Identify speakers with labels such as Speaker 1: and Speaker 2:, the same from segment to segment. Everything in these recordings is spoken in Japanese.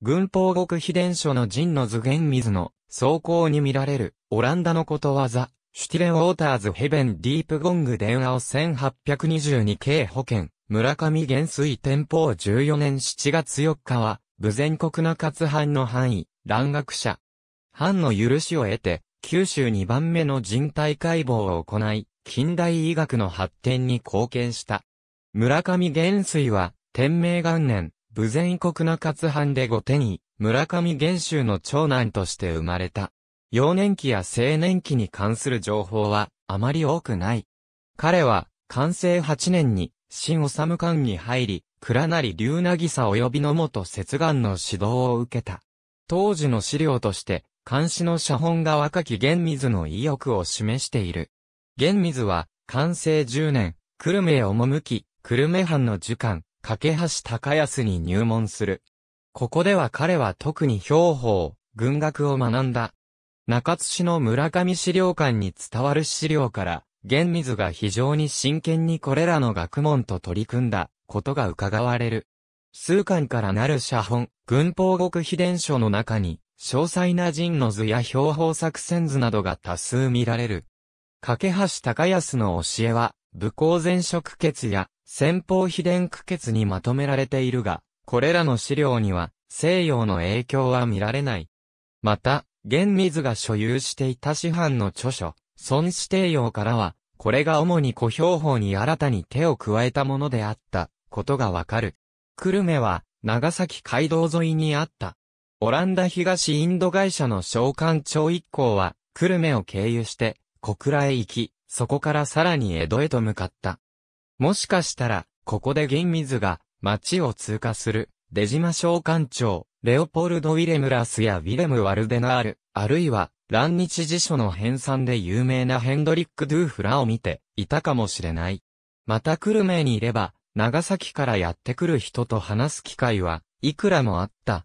Speaker 1: 軍法国秘伝書の陣の図言水の走行に見られるオランダのことわざ、シュティレン・ウォーターズ・ヘベン・ディープ・ゴング電話を 1822K 保険、村上元帥天保14年7月4日は、無全国な活藩の範囲、蘭学者。藩の許しを得て、九州2番目の人体解剖を行い、近代医学の発展に貢献した。村上元帥は、天明元年、無善国な活藩で後手に、村上元州の長男として生まれた。幼年期や青年期に関する情報は、あまり多くない。彼は、完成8年に、新治官に入り、倉成龍渚及びの元節眼の指導を受けた。当時の資料として、監視の写本が若き玄水の意欲を示している。玄水は、完成10年、久留米へ赴き、久留米藩の受官、架橋高安に入門する。ここでは彼は特に兵法、軍学を学んだ。中津市の村上資料館に伝わる資料から、玄水が非常に真剣にこれらの学問と取り組んだことが伺われる。数巻からなる写本、軍法国秘伝書の中に、詳細な陣の図や標法作戦図などが多数見られる。架橋高安の教えは、武功前職決や先方秘伝区決にまとめられているが、これらの資料には西洋の影響は見られない。また、玄水が所有していた師範の著書、孫子帝洋からは、これが主に古標法に新たに手を加えたものであったことがわかる。久留米は長崎街道沿いにあった。オランダ東インド会社の召喚長一行は、久留米を経由して、小倉へ行き、そこからさらに江戸へと向かった。もしかしたら、ここで玄水が、町を通過する、出島商館長、レオポルド・ウィレムラスやウィレム・ワルデナール、あるいは、乱日辞書の編纂で有名なヘンドリック・ドゥーフラを見て、いたかもしれない。また来る名にいれば、長崎からやってくる人と話す機会は、いくらもあった。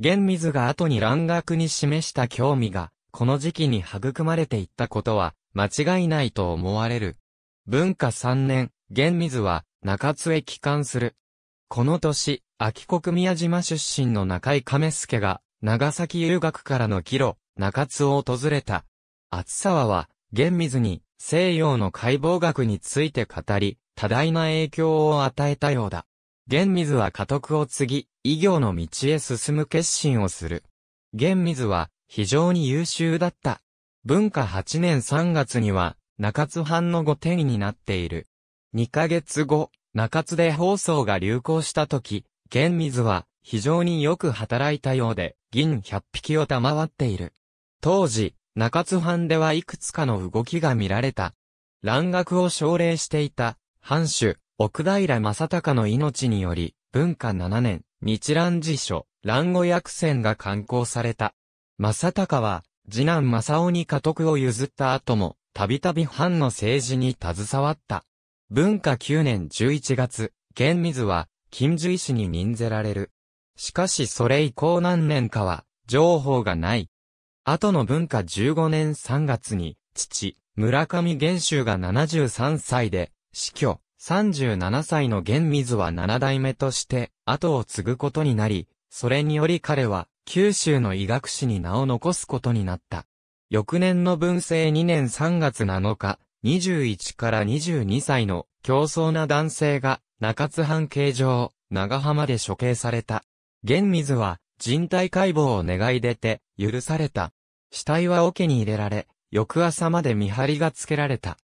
Speaker 1: 玄水が後に蘭学に示した興味が、この時期に育まれていったことは、間違いないと思われる。文化3年、玄水は、中津へ帰還する。この年、秋国宮島出身の中井亀助が、長崎遊学からの帰路、中津を訪れた。厚沢は、玄水に、西洋の解剖学について語り、多大な影響を与えたようだ。玄水は家督を継ぎ、異業の道へ進む決心をする。玄水は、非常に優秀だった。文化8年3月には、中津藩の御殿になっている。2ヶ月後、中津で放送が流行した時、玄水は非常によく働いたようで、銀100匹を賜っている。当時、中津藩ではいくつかの動きが見られた。蘭学を奨励していた、藩主、奥平正隆の命により、文化7年、日蘭辞書、蘭語訳船が刊行された。正隆は、次男正雄に家督を譲った後も、たびたび藩の政治に携わった。文化9年11月、玄水は、金樹医師に任ぜられる。しかしそれ以降何年かは、情報がない。後の文化15年3月に、父、村上玄州が73歳で、死去、37歳の玄水は7代目として、後を継ぐことになり、それにより彼は、九州の医学史に名を残すことになった。翌年の文政2年3月7日、21から22歳の競争な男性が中津藩刑場、長浜で処刑された。玄水は人体解剖を願い出て許された。死体は桶に入れられ、翌朝まで見張りがつけられた。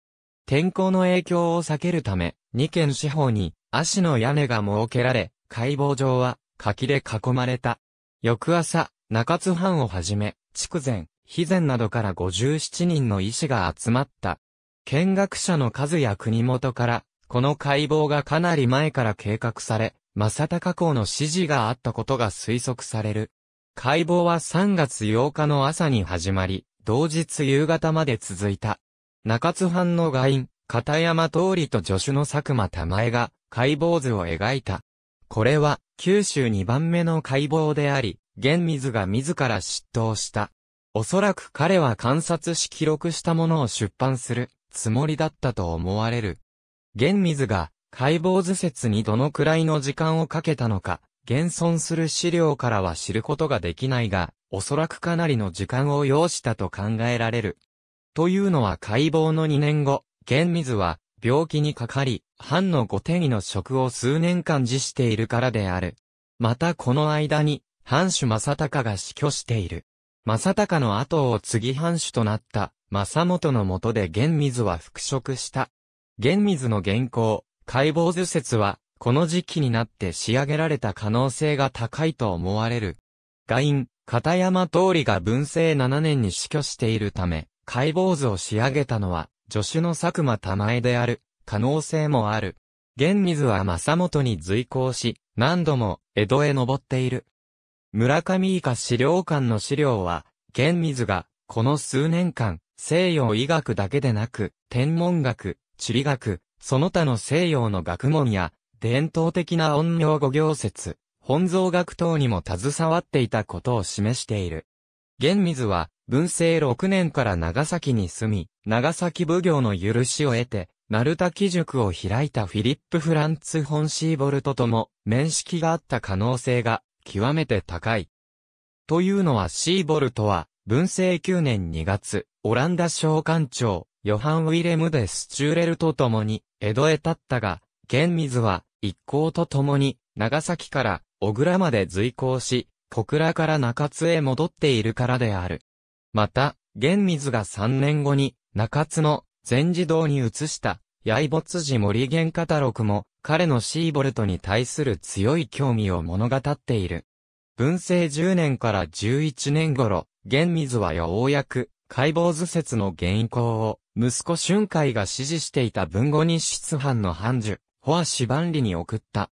Speaker 1: 天候の影響を避けるため、二県四方に、足の屋根が設けられ、解剖場は、柿で囲まれた。翌朝、中津藩をはじめ、筑前、肥前などから57人の医師が集まった。見学者の数や国元から、この解剖がかなり前から計画され、正隆公の指示があったことが推測される。解剖は3月8日の朝に始まり、同日夕方まで続いた。中津藩の外院、片山通りと助手の佐久間玉江が解剖図を描いた。これは、九州2番目の解剖であり、玄水が自ら執刀した。おそらく彼は観察し記録したものを出版するつもりだったと思われる。玄水が解剖図説にどのくらいの時間をかけたのか、現存する資料からは知ることができないが、おそらくかなりの時間を要したと考えられる。というのは解剖の2年後、玄水は病気にかかり、藩の御典医の職を数年間辞しているからである。またこの間に、藩主正隆が死去している。正隆の後を継ぎ藩主となった、正元の下で玄水は復職した。玄水の原稿、解剖図説は、この時期になって仕上げられた可能性が高いと思われる。外因、片山通りが文政7年に死去しているため、解剖図を仕上げたのは、助手の佐久間玉江である、可能性もある。玄水は正元に随行し、何度も江戸へ登っている。村上以下資料館の資料は、玄水が、この数年間、西洋医学だけでなく、天文学、地理学、その他の西洋の学問や、伝統的な音量語行説、本草学等にも携わっていたことを示している。玄水は、文政6年から長崎に住み、長崎奉行の許しを得て、鳴滝塾を開いたフィリップ・フランツ・ホンシーボルトとも面識があった可能性が極めて高い。というのはシーボルトは、文政9年2月、オランダ商館長、ヨハン・ウィレム・デス・チューレルと共に、江戸へ立ったが、玄水は、一行と共に、長崎から、小倉まで随行し、小倉から中津へ戻っているからである。また、玄水が3年後に、中津の全自動に移した、八重没寺森玄カタログも、彼のシーボルトに対する強い興味を物語っている。文政10年から11年頃、玄水はようやく、解剖図説の原稿を、息子春海が支持していた文語日出版の判受、ホアシバンリに送った。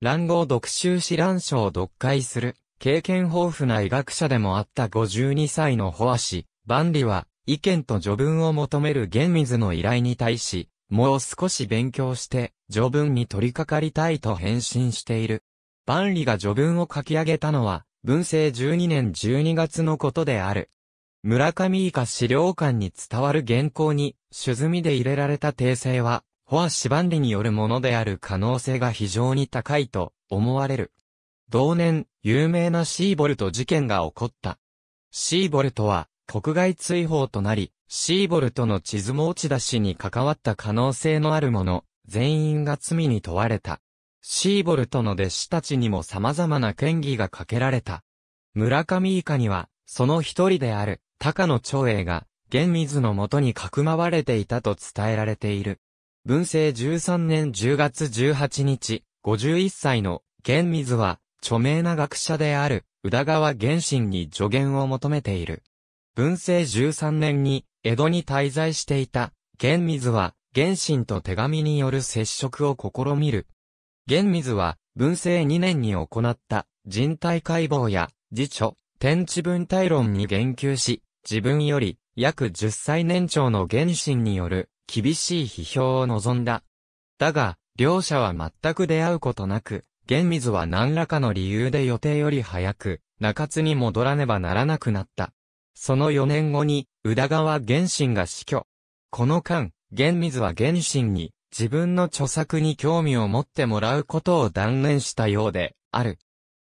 Speaker 1: 乱号読集史乱書を読解する、経験豊富な医学者でもあった52歳のホア氏、万里は、意見と序文を求める玄水の依頼に対し、もう少し勉強して、序文に取り掛かりたいと返信している。万里が序文を書き上げたのは、文政12年12月のことである。村上以下資料館に伝わる原稿に、主済みで入れられた訂正は、ホアシ万里によるものである可能性が非常に高いと思われる。同年、有名なシーボルト事件が起こった。シーボルトは、国外追放となり、シーボルトの地図持ち出しに関わった可能性のある者、全員が罪に問われた。シーボルトの弟子たちにも様々な権疑がかけられた。村上以下には、その一人である、高野長英が、玄水のもとにかくまわれていたと伝えられている。文政13年10月18日、51歳の、玄水は、著名な学者である宇田川玄心に助言を求めている。文政13年に江戸に滞在していた玄水は玄心と手紙による接触を試みる。玄水は文政2年に行った人体解剖や辞書、天地分体論に言及し、自分より約10歳年長の玄心による厳しい批評を望んだ。だが、両者は全く出会うことなく、玄水は何らかの理由で予定より早く、中津に戻らねばならなくなった。その4年後に、宇田川玄心が死去。この間、玄水は玄心に、自分の著作に興味を持ってもらうことを断念したようで、ある。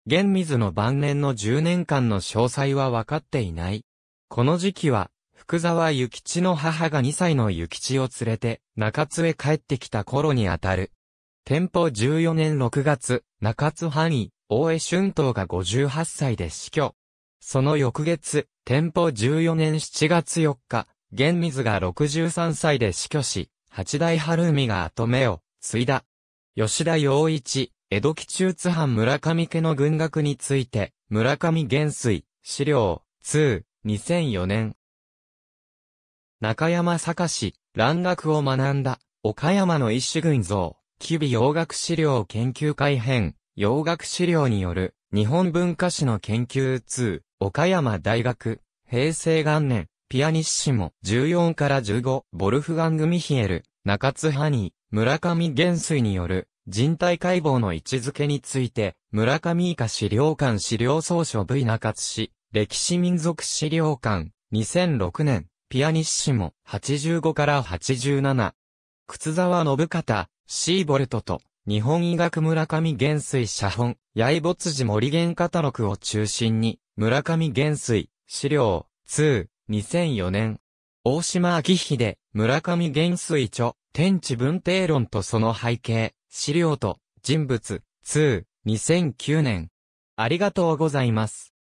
Speaker 1: 玄水の晩年の10年間の詳細は分かっていない。この時期は、福沢諭吉の母が2歳の諭吉を連れて、中津へ帰ってきた頃にあたる。天保14年6月、中津範囲、大江春東が58歳で死去。その翌月、天保14年7月4日、玄水が63歳で死去し、八代春海が後目を継いだ。吉田洋一、江戸期中津藩村上家の軍学について、村上元帥、資料、2、2004年。中山坂氏、蘭学を学んだ、岡山の一種群像。キビ洋楽資料研究会編、洋楽資料による、日本文化史の研究2、岡山大学、平成元年、ピアニッシモ、14から15、ボルフガング・ミヒエル、中津ハニー、村上元帥による、人体解剖の位置づけについて、村上以下資料館資料総書 V 中津市、歴史民族資料館、2006年、ピアニッシモ、85から87。靴沢信方、シーボルトと、日本医学村上元水写本、八重没寺森源ログを中心に、村上元水、資料、2、2004年。大島明秀、村上元水著、天地文定論とその背景、資料と、人物、2、2009年。ありがとうございます。